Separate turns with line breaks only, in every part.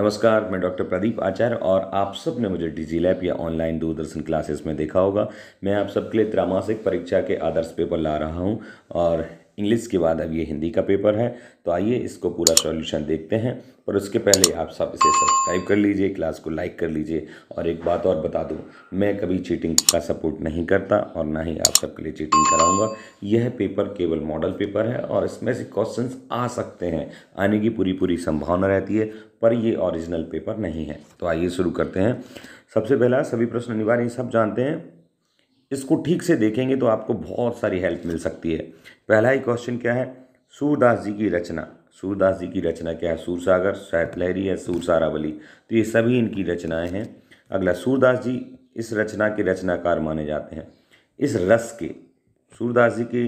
नमस्कार मैं डॉक्टर प्रदीप आचार्य और आप सब ने मुझे डिजी लैब या ऑनलाइन दूरदर्शन क्लासेस में देखा होगा मैं आप सबके लिए त्रैमासिक परीक्षा के आदर्श पेपर ला रहा हूँ और इंग्लिश के बाद अब ये हिंदी का पेपर है तो आइए इसको पूरा सॉल्यूशन देखते हैं पर उसके पहले आप सब इसे सब्सक्राइब कर लीजिए क्लास को लाइक कर लीजिए और एक बात और बता दूँ मैं कभी चीटिंग का सपोर्ट नहीं करता और ना ही आप सबके लिए चीटिंग कराऊंगा यह पेपर केवल मॉडल पेपर है और इसमें से क्वेश्चन आ सकते हैं आने की पूरी पूरी संभावना रहती है पर ये ओरिजिनल पेपर नहीं है तो आइए शुरू करते हैं सबसे पहला सभी प्रश्न अनिवार्य सब जानते हैं इसको ठीक से देखेंगे तो आपको बहुत सारी हेल्प मिल सकती है पहला ही क्वेश्चन क्या है सूरदास जी की रचना सूरदास जी की रचना क्या है सूरसागर शायद लहरी है सूरसारावली तो ये सभी इनकी रचनाएं हैं अगला सूरदास जी इस रचना के रचनाकार माने जाते हैं इस रस के सूरदास जी की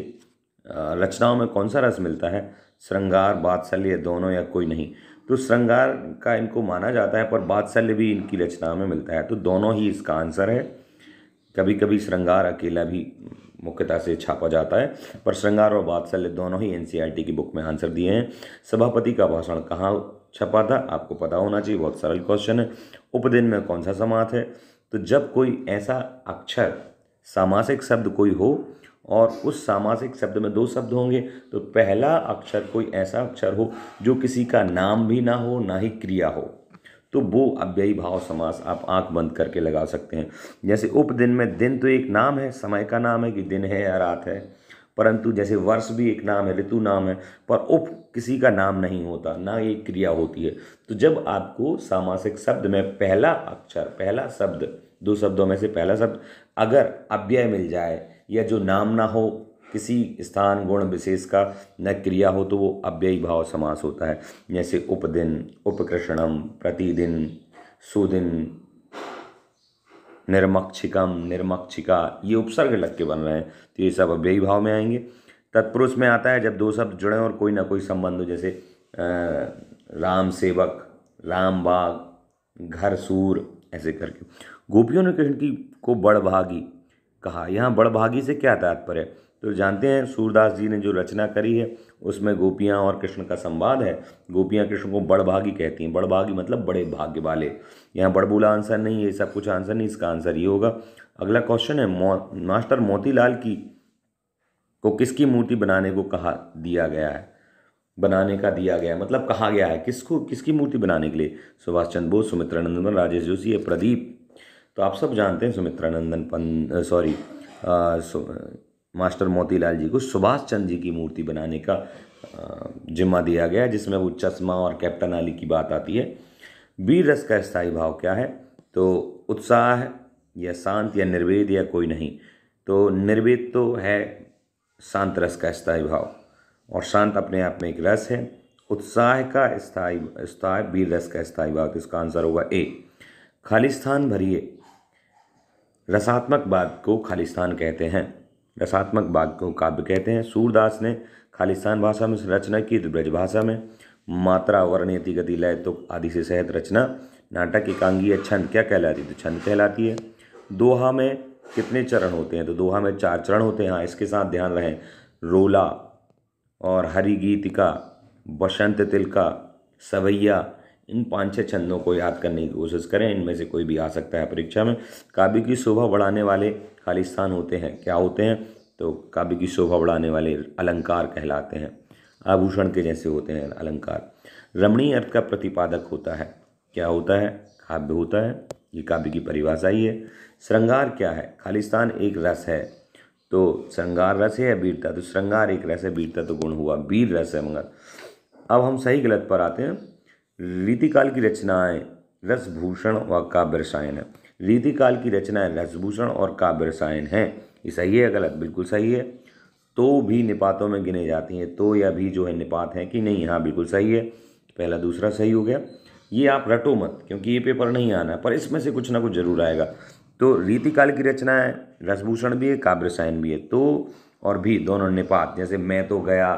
रचनाओं में कौन सा रस मिलता है श्रृंगार बात्सल्य दोनों या कोई नहीं तो श्रृंगार का इनको माना जाता है पर बात्सल्य भी इनकी रचनाओं में मिलता है तो दोनों ही इसका आंसर है कभी कभी श्रृंगार अकेला भी मुख्यता से छापा जाता है पर श्रृंगार और वात्सल्य दोनों ही एन की बुक में आंसर दिए हैं सभापति का भाषण कहाँ छपा था आपको पता होना चाहिए बहुत सरल क्वेश्चन है उपदिन में कौन सा समास है तो जब कोई ऐसा अक्षर सामासिक शब्द कोई हो और उस सामासिक शब्द में दो शब्द होंगे तो पहला अक्षर कोई ऐसा अक्षर हो जो किसी का नाम भी ना हो ना ही क्रिया हो तो वो अव्ययी भाव समास आप आंख बंद करके लगा सकते हैं जैसे उपदिन में दिन तो एक नाम है समय का नाम है कि दिन है या रात है परंतु जैसे वर्ष भी एक नाम है ऋतु नाम है पर उप किसी का नाम नहीं होता ना ये क्रिया होती है तो जब आपको सामासिक शब्द में पहला अक्षर पहला शब्द दो शब्दों में से पहला शब्द अगर अव्यय मिल जाए या जो नाम ना हो किसी स्थान गुण विशेष का न क्रिया हो तो वो अव्ययी भाव समास होता है जैसे उपदिन उपकृष्णम प्रतिदिन सुदिन निर्मक्षिकम निर्मक्षिका ये उपसर्ग लग के बन रहे हैं तो ये सब अव्ययी भाव में आएंगे तत्पुरुष में आता है जब दो शब्द जुड़े और कोई ना कोई संबंध हो जैसे राम सेवक राम बाग घर सूर ऐसे करके गोपियों ने कृष्ण की को बड़भागी कहा यहाँ बड़भागी से क्या तात्पर्य तो जानते हैं सूरदास जी ने जो रचना करी है उसमें गोपियाँ और कृष्ण का संवाद है गोपियाँ कृष्ण को बड़भागी कहती हैं बड़भागी मतलब बड़े भाग्य वाले यहाँ बड़बूला आंसर नहीं ये सब कुछ आंसर नहीं इसका आंसर ये होगा अगला क्वेश्चन है मौ, मास्टर मोतीलाल की को किसकी मूर्ति बनाने को कहा दिया गया है बनाने का दिया गया मतलब कहा गया है किसको किसकी मूर्ति बनाने के लिए सुभाष चंद्र बोस सुमित्रा नंदन राजेश जोशी या प्रदीप तो आप सब जानते हैं सुमित्रानंदन पन सॉरी मास्टर मोतीलाल जी को सुभाष चंद्र जी की मूर्ति बनाने का जिम्मा दिया गया जिसमें वो चश्मा और कैप्टन आली की बात आती है वीर रस का स्थायी भाव क्या है तो उत्साह या शांत या निर्वेद या कोई नहीं तो निर्वेद तो है शांत रस का स्थायी भाव और शांत अपने आप में एक रस है उत्साह का स्थायी स्थायी वीर रस का स्थायी भाव तो इसका आंसर होगा ए खालिस्तान भरिए रसात्मक बात को खालिस्तान कहते हैं रसात्मक बाग को काव्य कहते हैं सूरदास ने खालिस्तान भाषा में रचना की तो ब्रजभाषा में मात्रा वर्णयति गति लय तो आदि से सहित रचना नाटक एकांगीय छंद क्या कहलाती है तो छंद कहलाती है दोहा में कितने चरण होते हैं तो दोहा में चार चरण होते हैं हाँ इसके साथ ध्यान रहें रोला और हरी गीतिका बसंत तिलका सवैया इन पाँच छः छंदों को याद करने की कोशिश करें इनमें से कोई भी आ सकता है परीक्षा में काव्य की शोभा बढ़ाने वाले खालिस्तान होते हैं क्या होते हैं तो काव्य की शोभा बढ़ाने वाले अलंकार कहलाते हैं आभूषण के जैसे होते हैं अलंकार रमणीय अर्थ का प्रतिपादक होता है क्या होता है काव्य होता है ये काव्य की परिभाषा ही है श्रृंगार क्या है खालिस्तान एक रस है तो श्रृंगार रस है वीरता तो श्रृंगार एक रस है वीरता तो गुण हुआ वीर रस है मगर अब हम सही गलत पर आते हैं रीतिकाल की रचनाएं रसभूषण व काब्यसायन है रीति काल की है रसभूषण और काब्यसायन है ये सही है गलत बिल्कुल सही है तो भी निपातों में गिने जाती हैं तो या भी जो है निपात हैं कि नहीं हाँ बिल्कुल सही है पहला दूसरा सही हो गया ये आप रटो मत क्योंकि ये पेपर नहीं आना पर इसमें से कुछ ना कुछ जरूर आएगा तो रीति काल की रचना है रसभूषण भी है काव्य रसायन भी है तो और भी दोनों निपात जैसे मैं तो गया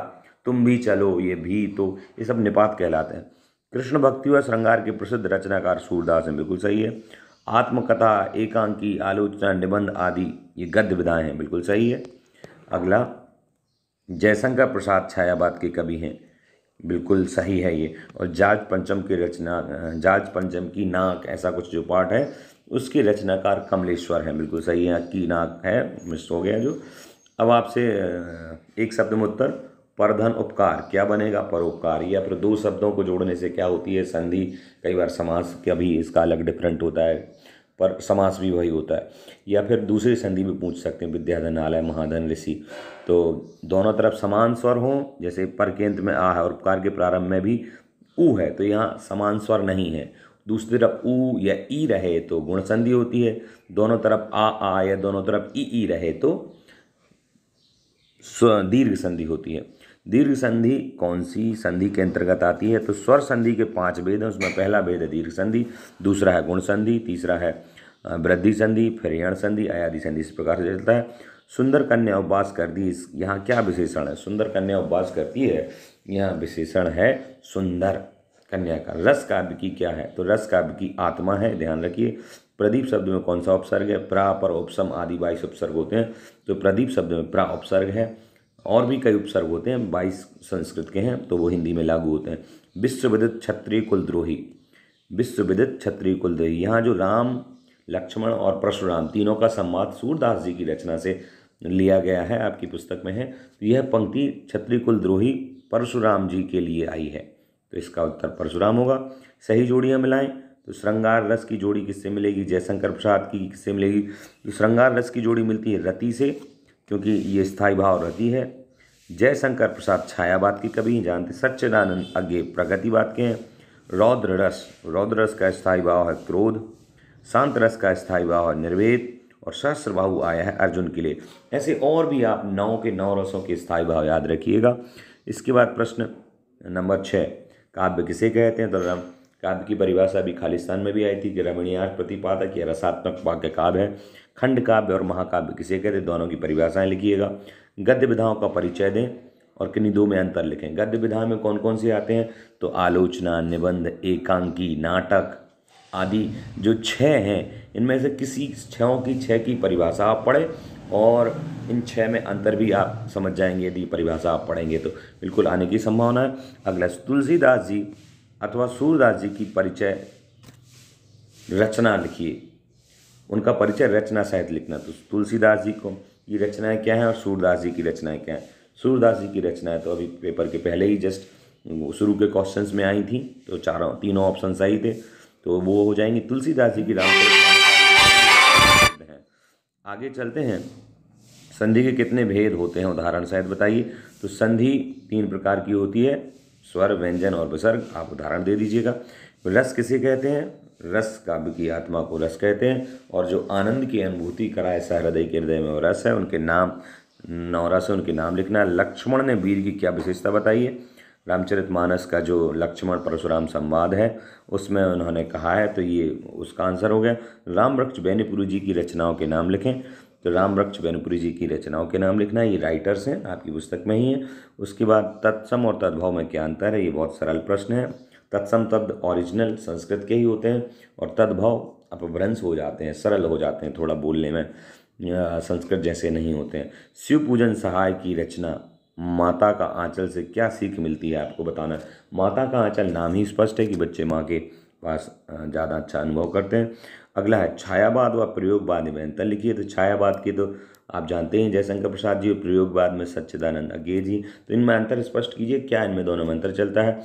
तुम भी चलो ये भी तो ये सब निपात कहलाते हैं कृष्ण भक्ति व श्रृंगार के प्रसिद्ध रचनाकार सूरदास हैं बिल्कुल सही है आत्मकथा एकांकी आलोचना निबंध आदि ये गद्य विधाएँ हैं बिल्कुल सही है अगला जयशंकर प्रसाद छायाबाद के कवि हैं बिल्कुल सही है ये और जाज पंचम की रचना जाज पंचम की नाक ऐसा कुछ जो पाठ है उसके रचनाकार कमलेश्वर हैं बिल्कुल सही है की नाक है मिस हो गया जो अब आपसे एक शब्द में उत्तर परधन उपकार क्या बनेगा परोपकार या फिर दो शब्दों को जोड़ने से क्या होती है संधि कई बार समास का भी इसका अलग डिफरेंट होता है पर समास भी वही होता है या फिर दूसरी संधि भी पूछ सकते हैं विद्याधन आलय महाधन ऋषि तो दोनों तरफ समान स्वर हों जैसे पर के अंत में आ है और उपकार के प्रारंभ में भी ऊ है तो यहाँ समान स्वर नहीं है दूसरी तरफ ऊ या ई रहे तो गुण संधि होती है दोनों तरफ आ आ या दोनों तरफ ई ई रहे तो दीर्घ संधि होती है दीर्घ संधि कौन सी संधि के अंतर्गत आती है तो स्वर संधि के पांच भेद हैं उसमें पहला भेद है दीर्घ संधि दूसरा है गुण संधि तीसरा है वृद्धि संधि फिर संधि अयाधि संधि इस प्रकार से चलता है सुंदर कन्या उपवास कर दी इस यहाँ क्या विशेषण है सुंदर कन्या उपवास करती है यहाँ विशेषण है सुंदर कन्या का रस काव्य की क्या है तो रस काव्य की आत्मा है ध्यान रखिए प्रदीप शब्द में कौन सा उपसर्ग है प्रा पर उपसम आदि बाईस उपसर्ग होते हैं तो प्रदीप शब्द में प्रा उपसर्ग है और भी कई उपसर्ग होते हैं बाईस संस्कृत के हैं तो वो हिंदी में लागू होते हैं विश्वविदित क्षत्रिय कुलद्रोही विश्वविदित क्षत्रिय कुलद्रोही यहाँ जो राम लक्ष्मण और परशुराम तीनों का संवाद सूरदास जी की रचना से लिया गया है आपकी पुस्तक में है तो यह पंक्ति क्षत्रिय कुलद्रोही परशुराम जी के लिए आई है तो इसका उत्तर परशुराम होगा सही जोड़ियाँ मिलाएं तो श्रृंगार रस की जोड़ी किससे मिलेगी जयशंकर प्रसाद की किससे मिलेगी तो श्रृंगार रस की जोड़ी मिलती है रति से क्योंकि ये स्थायी भाव रहती है जयशंकर प्रसाद छायावाद के कवि जानते सच्चिदानंद अज्ञे प्रगतिवाद के हैं रौद्र रस रौद्र रस का स्थायी भाव है क्रोध शांत रस का स्थायी भाव है निर्वेद और सहस्त्र बाहु आया है अर्जुन के लिए ऐसे और भी आप नौ के नौ रसों के स्थायी भाव याद रखिएगा इसके बाद प्रश्न नंबर छः काव्य किसे कहते हैं तो रम काव्य की परिभाषा भी खालिस्तान में भी आई थी कि रमणीय प्रतिपादक या रसात्मक वाक्य काव्य है खंड काव्य और महाकाव्य किसे कहते हैं दोनों की परिभाषाएं लिखिएगा गद्य विधाओं का परिचय दें और किन्हीं दो में अंतर लिखें गद्य विधा में कौन कौन से आते हैं तो आलोचना निबंध एकांकी नाटक आदि जो छः हैं इनमें से किसी छयों की छः की परिभाषा आप पढ़ें और इन छः में अंतर भी आप समझ जाएंगे यदि परिभाषा आप पढ़ेंगे तो बिल्कुल आने की संभावना है अगला तुलसीदास जी अथवा सूरदास जी की परिचय रचना लिखिए उनका परिचय रचना साहित्य लिखना तो तुलसीदास जी को ये रचनाएं क्या हैं और सूरदास जी की रचनाएं क्या हैं सूरदास जी की रचनाएं तो अभी पेपर के पहले ही जस्ट शुरू के क्वेश्चंस में आई थी तो चारों तीनों ऑप्शन सही थे तो वो हो जाएंगी तुलसीदास जी की राम हैं आगे चलते हैं संधि के कितने भेद होते हैं उदाहरण शायद बताइए तो संधि तीन प्रकार की होती है स्वर व्यंजन और विसर्ग आप उदाहरण दे दीजिएगा तो रस किसे कहते हैं रस काव्य की आत्मा को रस कहते हैं और जो आनंद की अनुभूति कराए ऐसा हृदय के हृदय में वो रस है उनके नाम नौरा है उनके नाम लिखना है लक्ष्मण ने वीर की क्या विशेषता बताई है रामचरित मानस का जो लक्ष्मण परशुराम संवाद है उसमें उन्होंने कहा है तो ये उसका आंसर हो गया राम वृक्ष बैनपुरी जी की रचनाओं के नाम लिखें तो राम वृक्ष बैनपुरी जी की रचनाओं के नाम लिखना है ये राइटर्स हैं आपकी पुस्तक में ही है उसके बाद तत्सम और तद्भव में क्या अंतर है ये बहुत सरल प्रश्न है तत्सम तद ओरिजिनल संस्कृत के ही होते हैं और तद्भव अपभ्रंश हो जाते हैं सरल हो जाते हैं थोड़ा बोलने में संस्कृत जैसे नहीं होते हैं शिव पूजन सहाय की रचना माता का आंचल से क्या सीख मिलती है आपको बताना माता का आंचल नाम ही स्पष्ट है कि बच्चे माँ के पास ज़्यादा अच्छा अनुभव करते हैं अगला है छायावाद व प्रयोगवाद में अंतर लिखिए तो छायावाद की तो आप जानते हैं जयशंकर प्रसाद जी और प्रयोगवाद में सच्चिदानंद अज्ञे जी तो इनमें अंतर स्पष्ट कीजिए क्या इनमें दोनों में अंतर चलता है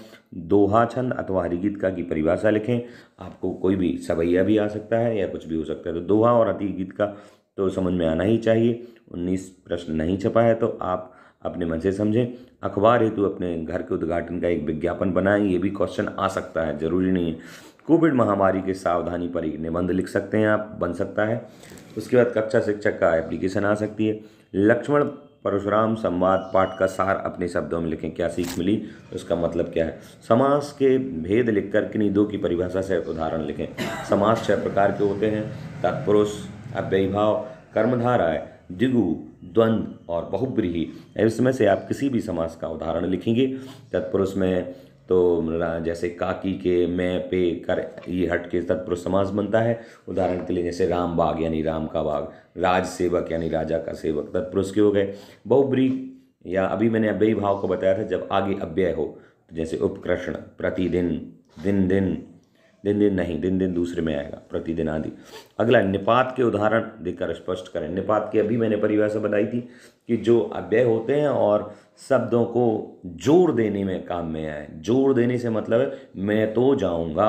दोहा छंद अथवा हरिगीत का की परिभाषा लिखें आपको कोई भी सवैया भी आ सकता है या कुछ भी हो सकता है तो दोहा और हरिगीत का तो समझ में आना ही चाहिए उन्नीस प्रश्न नहीं छपा है तो आप अपने मन से समझें अखबार हेतु अपने घर के उद्घाटन का एक विज्ञापन बनाएं ये भी क्वेश्चन आ सकता है ज़रूरी नहीं है कोविड महामारी के सावधानी पर एक निबंध लिख सकते हैं आप बन सकता है उसके बाद कक्षा शिक्षक का एप्लीकेशन आ सकती है लक्ष्मण परशुराम संवाद पाठ का सार अपने शब्दों में लिखें क्या सीख मिली उसका मतलब क्या है समास के भेद लिखकर किन्हीं दो की परिभाषा से उदाहरण लिखें समास छह प्रकार के होते हैं तत्पुरुष अव्यभाव कर्मधारा दिगु द्वंद्व और बहुब्रीही इसमें से आप किसी भी समास का उदाहरण लिखेंगे तत्पुरुष में तो जैसे काकी के मैं पे कर ये हट के तत्पुरुष समाज बनता है उदाहरण के लिए जैसे राम बाग यानी राम का बाग राज सेवक यानी राजा का सेवक तत्पुरुष के हो गए बहुब्री या अभी मैंने अव्ययी भाव को बताया था जब आगे अव्यय हो तो जैसे उपकृष्ण प्रतिदिन दिन दिन दिन दिन नहीं दिन दिन दूसरे में आएगा प्रतिदिन आदि अगला निपात के उदाहरण देखकर स्पष्ट करें निपात की अभी मैंने परिभाषा बताई थी कि जो अव्यय होते हैं और शब्दों को जोर देने में काम में आए जोर देने से मतलब मैं तो जाऊंगा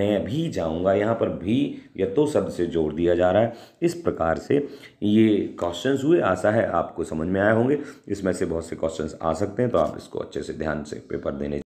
मैं भी जाऊंगा यहाँ पर भी या तो शब्द से जोड़ दिया जा रहा है इस प्रकार से ये क्वेश्चंस हुए आशा है आपको समझ में आए होंगे इसमें से बहुत से क्वेश्चंस आ सकते हैं तो आप इसको अच्छे से ध्यान से पेपर देने